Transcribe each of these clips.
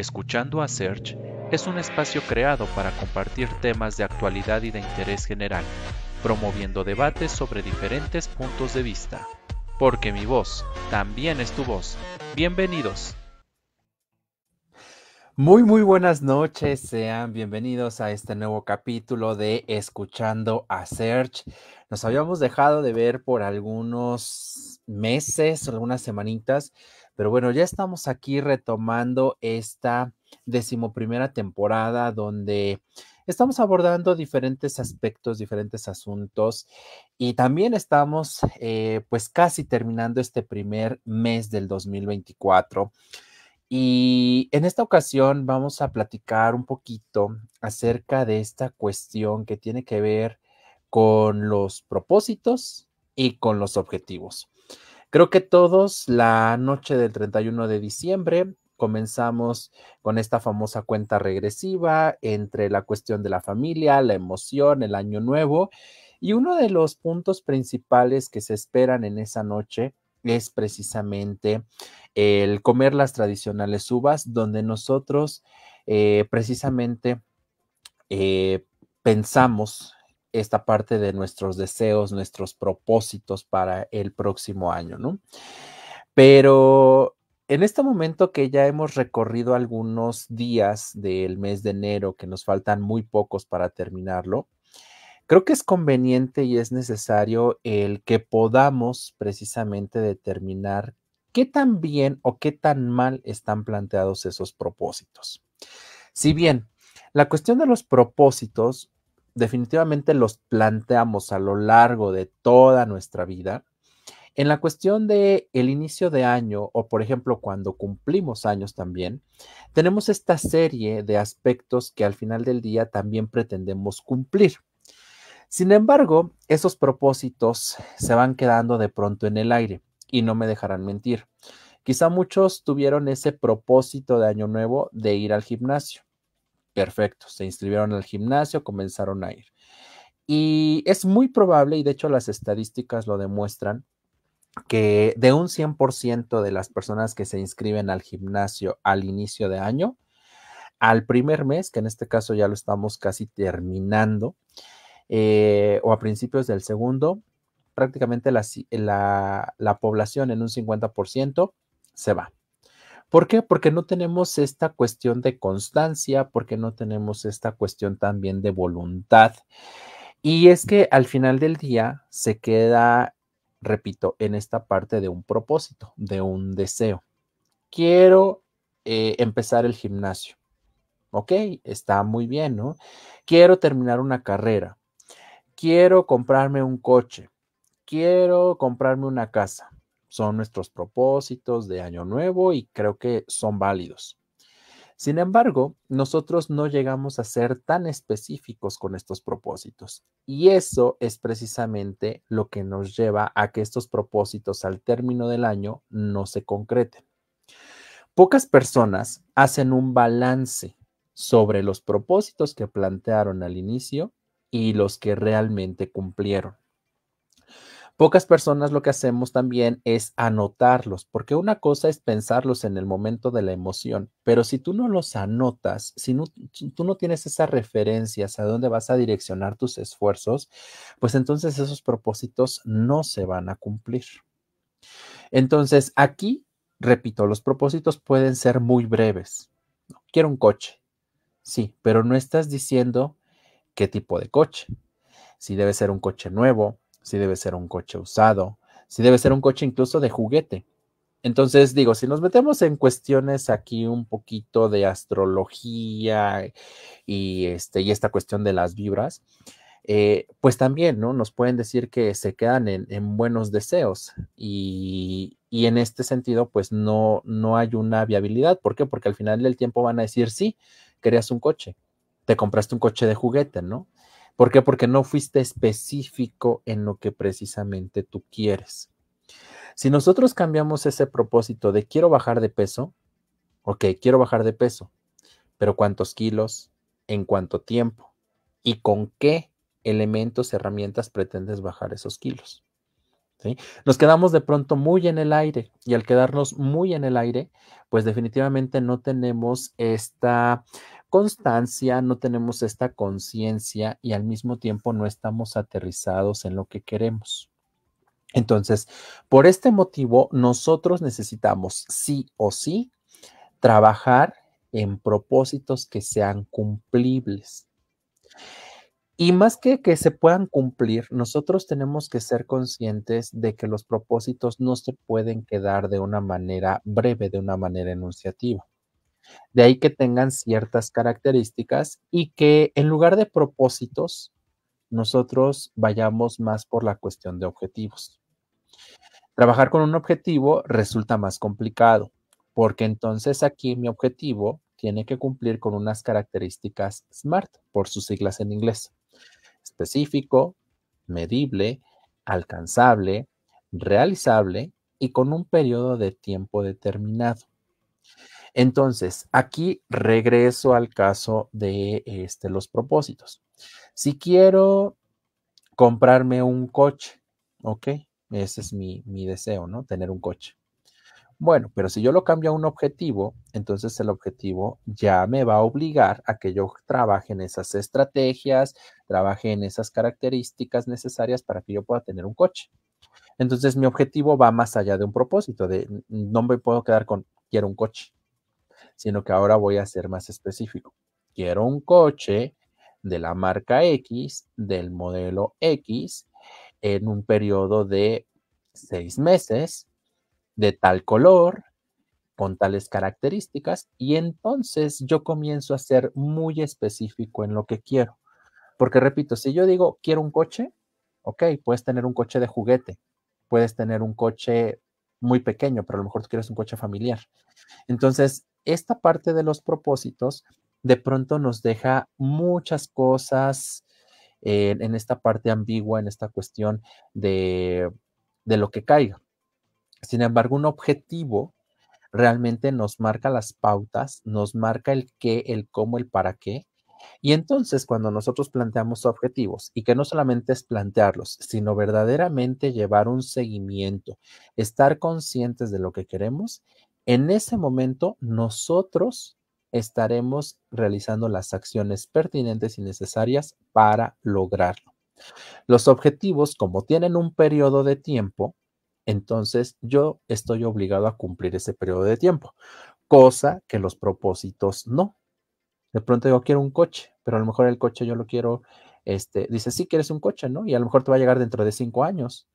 Escuchando a Search es un espacio creado para compartir temas de actualidad y de interés general, promoviendo debates sobre diferentes puntos de vista. Porque mi voz también es tu voz. Bienvenidos. Muy, muy buenas noches. Sean bienvenidos a este nuevo capítulo de Escuchando a Search. Nos habíamos dejado de ver por algunos meses, algunas semanitas pero bueno, ya estamos aquí retomando esta decimoprimera temporada donde estamos abordando diferentes aspectos, diferentes asuntos y también estamos eh, pues casi terminando este primer mes del 2024. Y en esta ocasión vamos a platicar un poquito acerca de esta cuestión que tiene que ver con los propósitos y con los objetivos. Creo que todos la noche del 31 de diciembre comenzamos con esta famosa cuenta regresiva entre la cuestión de la familia, la emoción, el año nuevo. Y uno de los puntos principales que se esperan en esa noche es precisamente el comer las tradicionales uvas, donde nosotros eh, precisamente eh, pensamos esta parte de nuestros deseos, nuestros propósitos para el próximo año, ¿no? Pero en este momento que ya hemos recorrido algunos días del mes de enero, que nos faltan muy pocos para terminarlo, creo que es conveniente y es necesario el que podamos precisamente determinar qué tan bien o qué tan mal están planteados esos propósitos. Si bien la cuestión de los propósitos definitivamente los planteamos a lo largo de toda nuestra vida. En la cuestión de el inicio de año o por ejemplo cuando cumplimos años también, tenemos esta serie de aspectos que al final del día también pretendemos cumplir. Sin embargo, esos propósitos se van quedando de pronto en el aire y no me dejarán mentir. Quizá muchos tuvieron ese propósito de año nuevo de ir al gimnasio Perfecto, se inscribieron al gimnasio, comenzaron a ir. Y es muy probable, y de hecho las estadísticas lo demuestran, que de un 100% de las personas que se inscriben al gimnasio al inicio de año, al primer mes, que en este caso ya lo estamos casi terminando, eh, o a principios del segundo, prácticamente la, la población en un 50% se va. ¿Por qué? Porque no tenemos esta cuestión de constancia, porque no tenemos esta cuestión también de voluntad. Y es que al final del día se queda, repito, en esta parte de un propósito, de un deseo. Quiero eh, empezar el gimnasio. Ok, está muy bien, ¿no? Quiero terminar una carrera. Quiero comprarme un coche. Quiero comprarme una casa son nuestros propósitos de año nuevo y creo que son válidos. Sin embargo, nosotros no llegamos a ser tan específicos con estos propósitos y eso es precisamente lo que nos lleva a que estos propósitos al término del año no se concreten. Pocas personas hacen un balance sobre los propósitos que plantearon al inicio y los que realmente cumplieron. Pocas personas lo que hacemos también es anotarlos, porque una cosa es pensarlos en el momento de la emoción, pero si tú no los anotas, si, tú no tienes esas referencias a dónde vas a direccionar tus esfuerzos, pues entonces esos propósitos no se van a cumplir. Entonces, aquí, repito, los propósitos pueden ser muy breves. Quiero un coche, sí, pero no estás diciendo qué tipo de coche, si debe ser un coche nuevo, si debe ser un coche usado, si debe ser un coche incluso de juguete. Entonces, digo, si nos metemos en cuestiones aquí un poquito de astrología y, este, y esta cuestión de las vibras, eh, pues también, ¿no? Nos pueden decir que se quedan en, buenos deseos y, en este sentido, pues no, no hay una viabilidad. ¿Por qué? Porque al final del tiempo van a decir, sí, querías un coche, te compraste un coche de juguete, ¿no? ¿Por qué? Porque no fuiste específico en lo que precisamente tú quieres. Si nosotros cambiamos ese propósito de quiero bajar de peso, ok, quiero bajar de peso, pero ¿cuántos kilos? ¿En cuánto tiempo? ¿Y con qué elementos, herramientas pretendes bajar esos kilos? Nos quedamos de pronto muy en el aire y al quedarnos muy en el aire, pues definitivamente no tenemos esta constancia, no tenemos esta conciencia y al mismo tiempo no estamos aterrizados en lo que queremos. Entonces, por este motivo, nosotros necesitamos sí o sí trabajar en propósitos que sean cumplibles. Y más que que se puedan cumplir, nosotros tenemos que ser conscientes de que los propósitos no se pueden quedar de una manera breve, de una manera enunciativa. De ahí que tengan ciertas características y que en lugar de propósitos, nosotros vayamos más por la cuestión de objetivos. Trabajar con un objetivo resulta más complicado, porque entonces aquí mi objetivo tiene que cumplir con unas características SMART, por sus siglas en inglés. Específico, medible, alcanzable, realizable y con un periodo de tiempo determinado. Entonces, aquí regreso al caso de este, los propósitos. Si quiero comprarme un coche, ¿ok? Ese es mi, mi deseo, ¿no? Tener un coche. Bueno, pero si yo lo cambio a un objetivo, entonces el objetivo ya me va a obligar a que yo trabaje en esas estrategias, trabaje en esas características necesarias para que yo pueda tener un coche. Entonces mi objetivo va más allá de un propósito, de no me puedo quedar con quiero un coche sino que ahora voy a ser más específico. Quiero un coche de la marca X, del modelo X, en un periodo de seis meses, de tal color, con tales características, y entonces yo comienzo a ser muy específico en lo que quiero. Porque repito, si yo digo, quiero un coche, ok, puedes tener un coche de juguete, puedes tener un coche muy pequeño, pero a lo mejor tú quieres un coche familiar. Entonces, esta parte de los propósitos de pronto nos deja muchas cosas en esta parte ambigua, en esta cuestión de, de lo que caiga. Sin embargo, un objetivo realmente nos marca las pautas, nos marca el qué, el cómo, el para qué. Y entonces cuando nosotros planteamos objetivos y que no solamente es plantearlos, sino verdaderamente llevar un seguimiento, estar conscientes de lo que queremos, en ese momento nosotros estaremos realizando las acciones pertinentes y necesarias para lograrlo. Los objetivos, como tienen un periodo de tiempo, entonces yo estoy obligado a cumplir ese periodo de tiempo, cosa que los propósitos no. De pronto digo, quiero un coche, pero a lo mejor el coche yo lo quiero, este, dice, sí quieres un coche, ¿no? Y a lo mejor te va a llegar dentro de cinco años,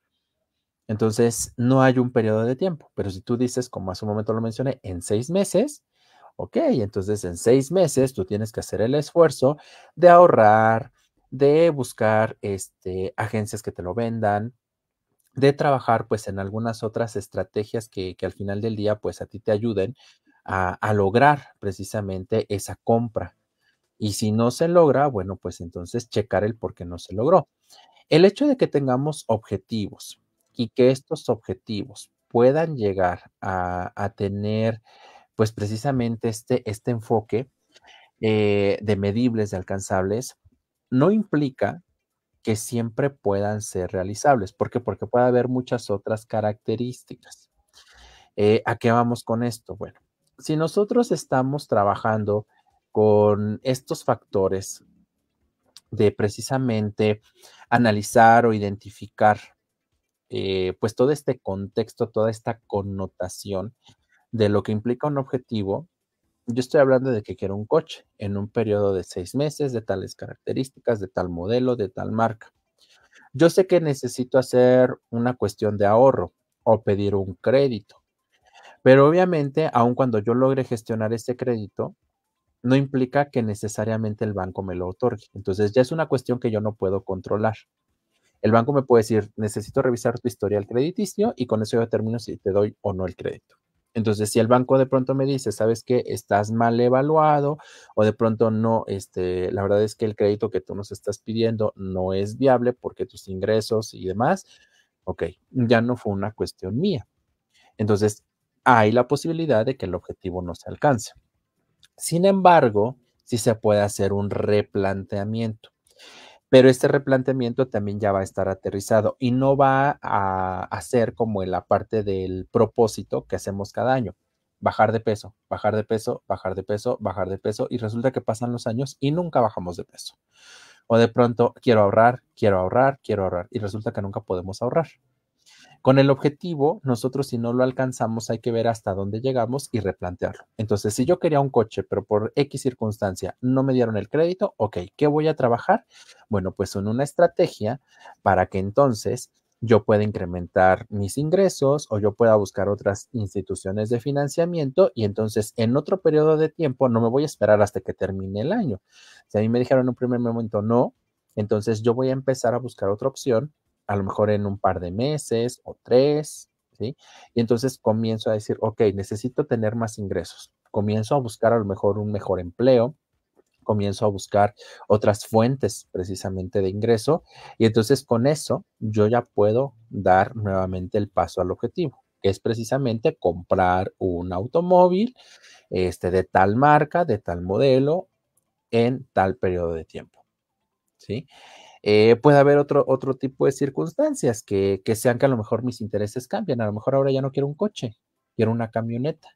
entonces, no hay un periodo de tiempo, pero si tú dices, como hace un momento lo mencioné, en seis meses, ok, entonces en seis meses tú tienes que hacer el esfuerzo de ahorrar, de buscar este, agencias que te lo vendan, de trabajar pues en algunas otras estrategias que, al final del día pues a ti te ayuden a, a lograr precisamente esa compra. Y si no se logra, bueno, pues entonces checar el por qué no se logró. El hecho de que tengamos objetivos, y que estos objetivos puedan llegar a, tener pues precisamente este, este enfoque eh, de medibles, de alcanzables, no implica que siempre puedan ser realizables. ¿Por qué? Porque puede haber muchas otras características. Eh, ¿A qué vamos con esto? Bueno, si nosotros estamos trabajando con estos factores de precisamente analizar o identificar eh, pues todo este contexto, toda esta connotación de lo que implica un objetivo. Yo estoy hablando de que quiero un coche en un periodo de seis meses, de tales características, de tal modelo, de tal marca. Yo sé que necesito hacer una cuestión de ahorro o pedir un crédito, pero obviamente, aun cuando yo logre gestionar ese crédito, no implica que necesariamente el banco me lo otorgue. Entonces ya es una cuestión que yo no puedo controlar. El banco me puede decir, necesito revisar tu historial crediticio y con eso yo termino si te doy o no el crédito. Entonces, si el banco de pronto me dice, sabes que estás mal evaluado o de pronto no, este, la verdad es que el crédito que tú nos estás pidiendo no es viable porque tus ingresos y demás, ok, ya no fue una cuestión mía. Entonces, hay la posibilidad de que el objetivo no se alcance. Sin embargo, sí se puede hacer un replanteamiento pero este replanteamiento también ya va a estar aterrizado y no va a, hacer ser como en la parte del propósito que hacemos cada año. Bajar de peso, bajar de peso, bajar de peso, bajar de peso y resulta que pasan los años y nunca bajamos de peso. O de pronto quiero ahorrar, quiero ahorrar, quiero ahorrar y resulta que nunca podemos ahorrar. Con el objetivo, nosotros si no lo alcanzamos hay que ver hasta dónde llegamos y replantearlo. Entonces, si yo quería un coche, pero por X circunstancia no me dieron el crédito, ok, ¿qué voy a trabajar? Bueno, pues en una estrategia para que entonces yo pueda incrementar mis ingresos o yo pueda buscar otras instituciones de financiamiento y entonces en otro periodo de tiempo no me voy a esperar hasta que termine el año. Si a mí me dijeron en un primer momento no, entonces yo voy a empezar a buscar otra opción a lo mejor en un par de meses o tres, ¿sí? Y entonces comienzo a decir, ok, necesito tener más ingresos, comienzo a buscar a lo mejor un mejor empleo, comienzo a buscar otras fuentes precisamente de ingreso y entonces con eso yo ya puedo dar nuevamente el paso al objetivo que es precisamente comprar un automóvil este, de tal marca, de tal modelo, en tal periodo de tiempo. ¿sí? Eh, puede haber otro, otro tipo de circunstancias que, que, sean que a lo mejor mis intereses cambian. A lo mejor ahora ya no quiero un coche, quiero una camioneta.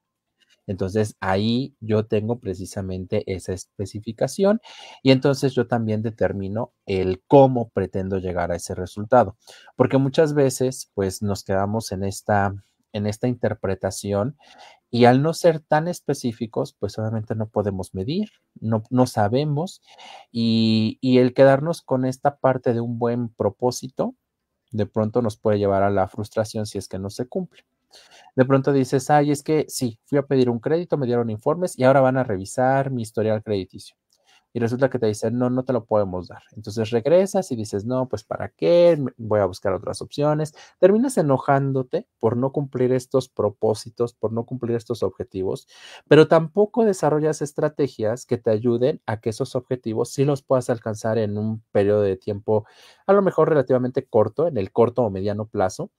Entonces ahí yo tengo precisamente esa especificación y entonces yo también determino el cómo pretendo llegar a ese resultado. Porque muchas veces pues nos quedamos en esta en esta interpretación y al no ser tan específicos, pues obviamente no podemos medir, no, no sabemos y, y, el quedarnos con esta parte de un buen propósito, de pronto nos puede llevar a la frustración si es que no se cumple. De pronto dices, ay, es que sí, fui a pedir un crédito, me dieron informes y ahora van a revisar mi historial crediticio y resulta que te dicen, no, no te lo podemos dar. Entonces regresas y dices, no, pues para qué, voy a buscar otras opciones. Terminas enojándote por no cumplir estos propósitos, por no cumplir estos objetivos, pero tampoco desarrollas estrategias que te ayuden a que esos objetivos sí los puedas alcanzar en un periodo de tiempo, a lo mejor relativamente corto, en el corto o mediano plazo.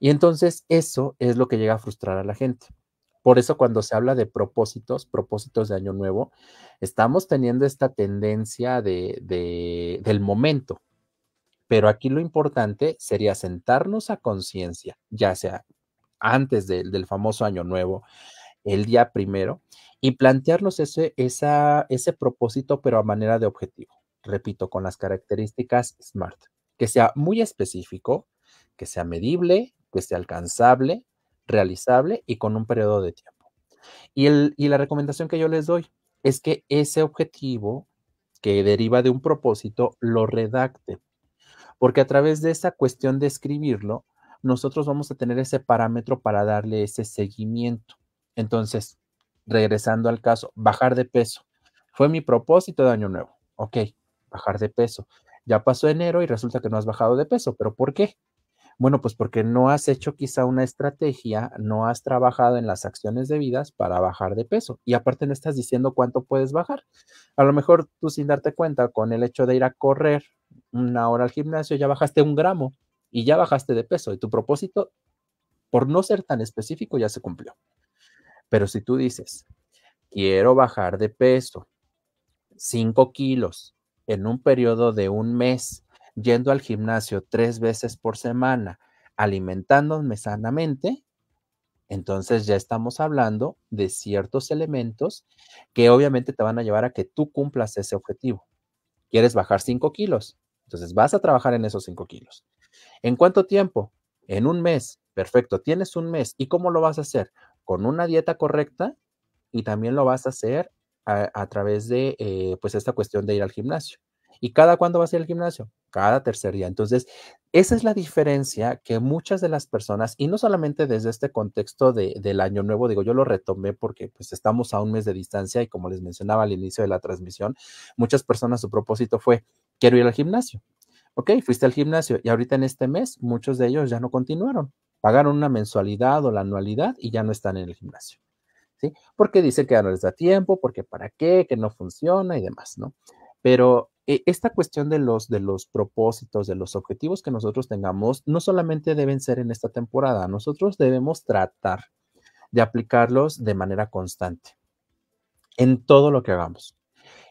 Y entonces eso es lo que llega a frustrar a la gente. Por eso cuando se habla de propósitos, propósitos de Año Nuevo, estamos teniendo esta tendencia de, del momento. Pero aquí lo importante sería sentarnos a conciencia, ya sea antes del famoso Año Nuevo, el día primero, y plantearnos ese, ese propósito, pero a manera de objetivo. Repito, con las características SMART, que sea muy específico, que sea medible, que sea alcanzable, realizable y con un periodo de tiempo. Y, la recomendación que yo les doy es que ese objetivo que deriva de un propósito lo redacte porque a través de esa cuestión de escribirlo, nosotros vamos a tener ese parámetro para darle ese seguimiento. Entonces, regresando al caso, bajar de peso. Fue mi propósito de año nuevo. Ok, bajar de peso. Ya pasó enero y resulta que no has bajado de peso, pero ¿por qué? Bueno, pues porque no has hecho quizá una estrategia, no has trabajado en las acciones debidas para bajar de peso y aparte no estás diciendo cuánto puedes bajar. A lo mejor tú sin darte cuenta con el hecho de ir a correr una hora al gimnasio ya bajaste un gramo y ya bajaste de peso y tu propósito, por no ser tan específico, ya se cumplió. Pero si tú dices, quiero bajar de peso 5 kilos en un periodo de un mes yendo al gimnasio tres veces por semana, alimentándome sanamente, entonces ya estamos hablando de ciertos elementos que obviamente te van a llevar a que tú cumplas ese objetivo. ¿Quieres bajar 5 kilos? Entonces vas a trabajar en esos cinco kilos. ¿En cuánto tiempo? En un mes. Perfecto, tienes un mes. ¿Y cómo lo vas a hacer? Con una dieta correcta y también lo vas a hacer a, través de eh, pues esta cuestión de ir al gimnasio. ¿Y cada cuándo vas a ir al gimnasio? Cada tercer día. Entonces, esa es la diferencia que muchas de las personas, y no solamente desde este contexto del año nuevo, digo, yo lo retomé porque pues estamos a un mes de distancia y como les mencionaba al inicio de la transmisión, muchas personas su propósito fue, quiero ir al gimnasio. Ok, fuiste al gimnasio y ahorita en este mes muchos de ellos ya no continuaron, pagaron una mensualidad o la anualidad y ya no están en el gimnasio. ¿Sí? Porque dicen que ya no les da tiempo, porque para qué, que no funciona y demás, ¿no? Pero eh, esta cuestión de los, de los propósitos, de los objetivos que nosotros tengamos, no solamente deben ser en esta temporada, nosotros debemos tratar de aplicarlos de manera constante en todo lo que hagamos,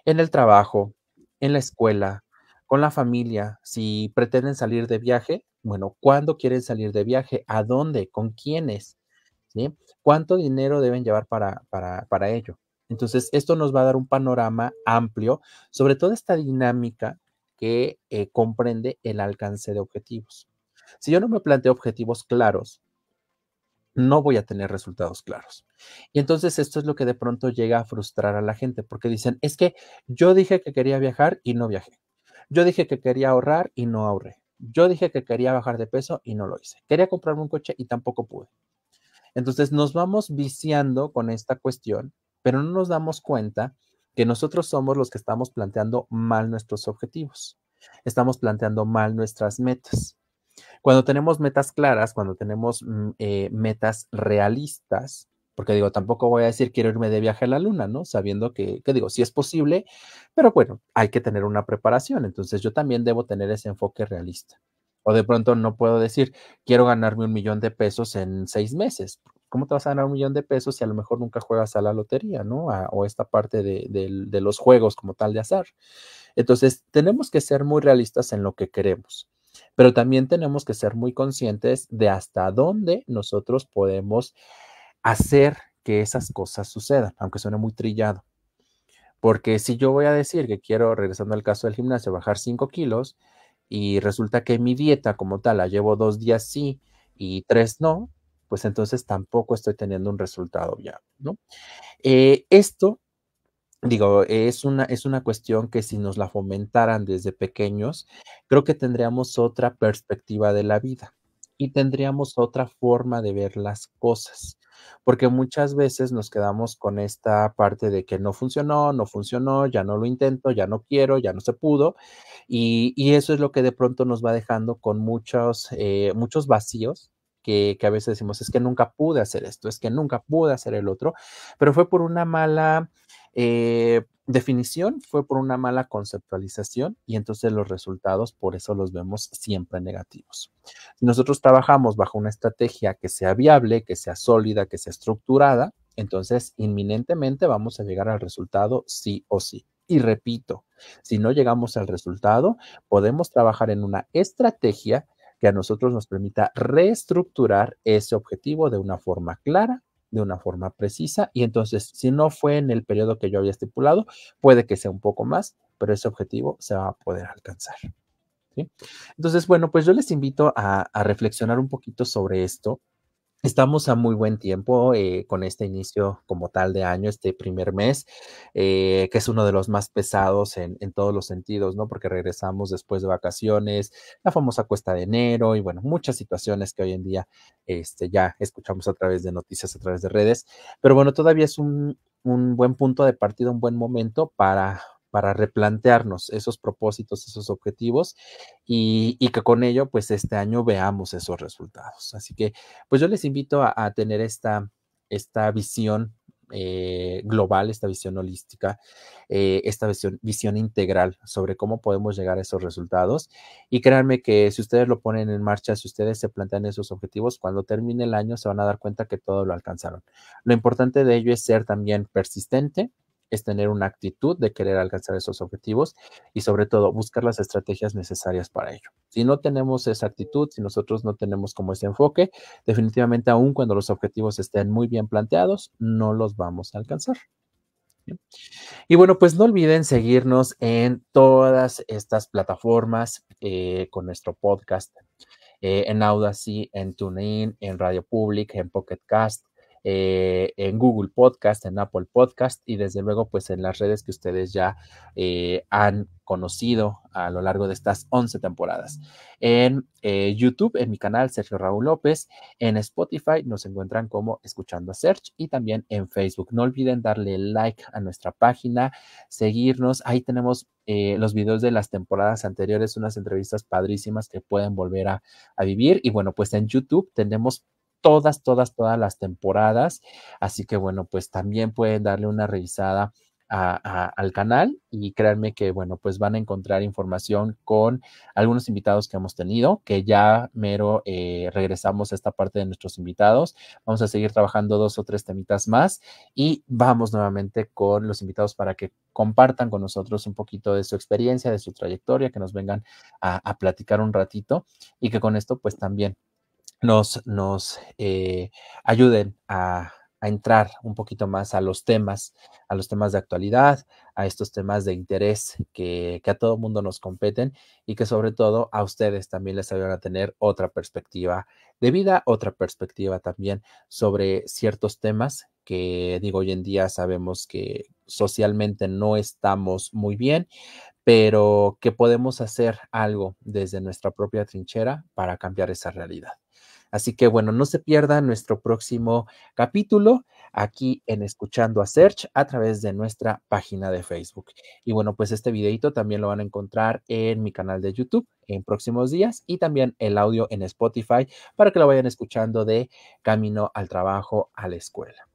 en el trabajo, en la escuela, con la familia, si pretenden salir de viaje, bueno, ¿cuándo quieren salir de viaje? ¿A dónde? ¿Con quiénes? ¿Cuánto dinero deben llevar para, para ello? Entonces, esto nos va a dar un panorama amplio sobre toda esta dinámica que eh, comprende el alcance de objetivos. Si yo no me planteo objetivos claros, no voy a tener resultados claros. Y entonces esto es lo que de pronto llega a frustrar a la gente, porque dicen, es que yo dije que quería viajar y no viajé. Yo dije que quería ahorrar y no ahorré. Yo dije que quería bajar de peso y no lo hice. Quería comprarme un coche y tampoco pude. Entonces nos vamos viciando con esta cuestión pero no nos damos cuenta que nosotros somos los que estamos planteando mal nuestros objetivos, estamos planteando mal nuestras metas. Cuando tenemos metas claras, cuando tenemos mm, eh, metas realistas, porque digo, tampoco voy a decir quiero irme de viaje a la luna, ¿no? Sabiendo que, digo, sí es posible, pero bueno, hay que tener una preparación, entonces yo también debo tener ese enfoque realista. O de pronto no puedo decir, quiero ganarme un millón de pesos en seis meses, ¿cómo te vas a ganar un millón de pesos si a lo mejor nunca juegas a la lotería, ¿no? o esta parte de, de los juegos como tal de azar. Entonces, tenemos que ser muy realistas en lo que queremos pero también tenemos que ser muy conscientes de hasta dónde nosotros podemos hacer que esas cosas sucedan, aunque suene muy trillado. Porque si yo voy a decir que quiero, regresando al caso del gimnasio, bajar 5 kilos y resulta que mi dieta como tal la llevo dos días sí y tres no, pues entonces tampoco estoy teniendo un resultado ya, ¿no? Eh, esto, digo, es una, es una cuestión que si nos la fomentaran desde pequeños, creo que tendríamos otra perspectiva de la vida y tendríamos otra forma de ver las cosas porque muchas veces nos quedamos con esta parte de que no funcionó, no funcionó, ya no lo intento, ya no quiero, ya no se pudo, y, eso es lo que de pronto nos va dejando con muchos, eh, muchos vacíos que, a veces decimos, es que nunca pude hacer esto, es que nunca pude hacer el otro, pero fue por una mala eh, definición, fue por una mala conceptualización y entonces los resultados por eso los vemos siempre negativos. nosotros trabajamos bajo una estrategia que sea viable, que sea sólida, que sea estructurada, entonces inminentemente vamos a llegar al resultado sí o sí. Y repito, si no llegamos al resultado, podemos trabajar en una estrategia que a nosotros nos permita reestructurar ese objetivo de una forma clara, de una forma precisa. Y entonces, si no fue en el periodo que yo había estipulado, puede que sea un poco más, pero ese objetivo se va a poder alcanzar. Entonces, bueno, pues yo les invito a reflexionar un poquito sobre esto, Estamos a muy buen tiempo eh, con este inicio como tal de año, este primer mes, eh, que es uno de los más pesados en, todos los sentidos, ¿no? Porque regresamos después de vacaciones, la famosa cuesta de enero y bueno, muchas situaciones que hoy en día este, ya escuchamos a través de noticias, a través de redes. Pero bueno, todavía es un, un buen punto de partida, un buen momento para para replantearnos esos propósitos, esos objetivos y, que con ello, pues este año veamos esos resultados. Así que, pues yo les invito a, tener esta, esta visión eh, global, esta visión holística, eh, esta visión, visión, integral sobre cómo podemos llegar a esos resultados. Y créanme que si ustedes lo ponen en marcha, si ustedes se plantean esos objetivos, cuando termine el año se van a dar cuenta que todo lo alcanzaron. Lo importante de ello es ser también persistente es tener una actitud de querer alcanzar esos objetivos y sobre todo buscar las estrategias necesarias para ello. Si no tenemos esa actitud, si nosotros no tenemos como ese enfoque, definitivamente aun cuando los objetivos estén muy bien planteados, no los vamos a alcanzar. Y bueno, pues no olviden seguirnos en todas estas plataformas eh, con nuestro podcast, eh, en Audacy, en TuneIn, en Radio Public, en Pocket Cast, eh, en Google Podcast, en Apple Podcast y desde luego pues en las redes que ustedes ya eh, han conocido a lo largo de estas 11 temporadas. En eh, YouTube, en mi canal Sergio Raúl López, en Spotify nos encuentran como Escuchando a Search y también en Facebook. No olviden darle like a nuestra página, seguirnos. Ahí tenemos los videos de las temporadas anteriores, unas entrevistas padrísimas que pueden volver a, a vivir. Y bueno, pues en YouTube tenemos todas, todas, todas las temporadas. Así que bueno, pues también pueden darle una revisada al canal y créanme que, bueno, pues van a encontrar información con algunos invitados que hemos tenido, que ya mero eh, regresamos a esta parte de nuestros invitados. Vamos a seguir trabajando dos o tres temitas más y vamos nuevamente con los invitados para que compartan con nosotros un poquito de su experiencia, de su trayectoria, que nos vengan a platicar un ratito y que con esto pues también nos, eh, ayuden a, entrar un poquito más a los temas, a los temas de actualidad, a estos temas de interés que, que a todo mundo nos competen y que sobre todo a ustedes también les ayudan a tener otra perspectiva de vida, otra perspectiva también sobre ciertos temas que digo hoy en día sabemos que socialmente no estamos muy bien, pero que podemos hacer algo desde nuestra propia trinchera para cambiar esa realidad. Así que bueno, no se pierda nuestro próximo capítulo aquí en Escuchando a Search a través de nuestra página de Facebook. Y bueno, pues este videito también lo van a encontrar en mi canal de YouTube en próximos días y también el audio en Spotify para que lo vayan escuchando de camino al trabajo, a la escuela.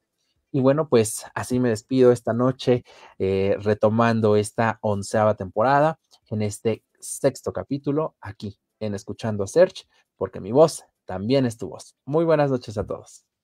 Y bueno, pues así me despido esta noche, eh, retomando esta onceava temporada en este sexto capítulo aquí en Escuchando a Search, porque mi voz también es tu voz. Muy buenas noches a todos.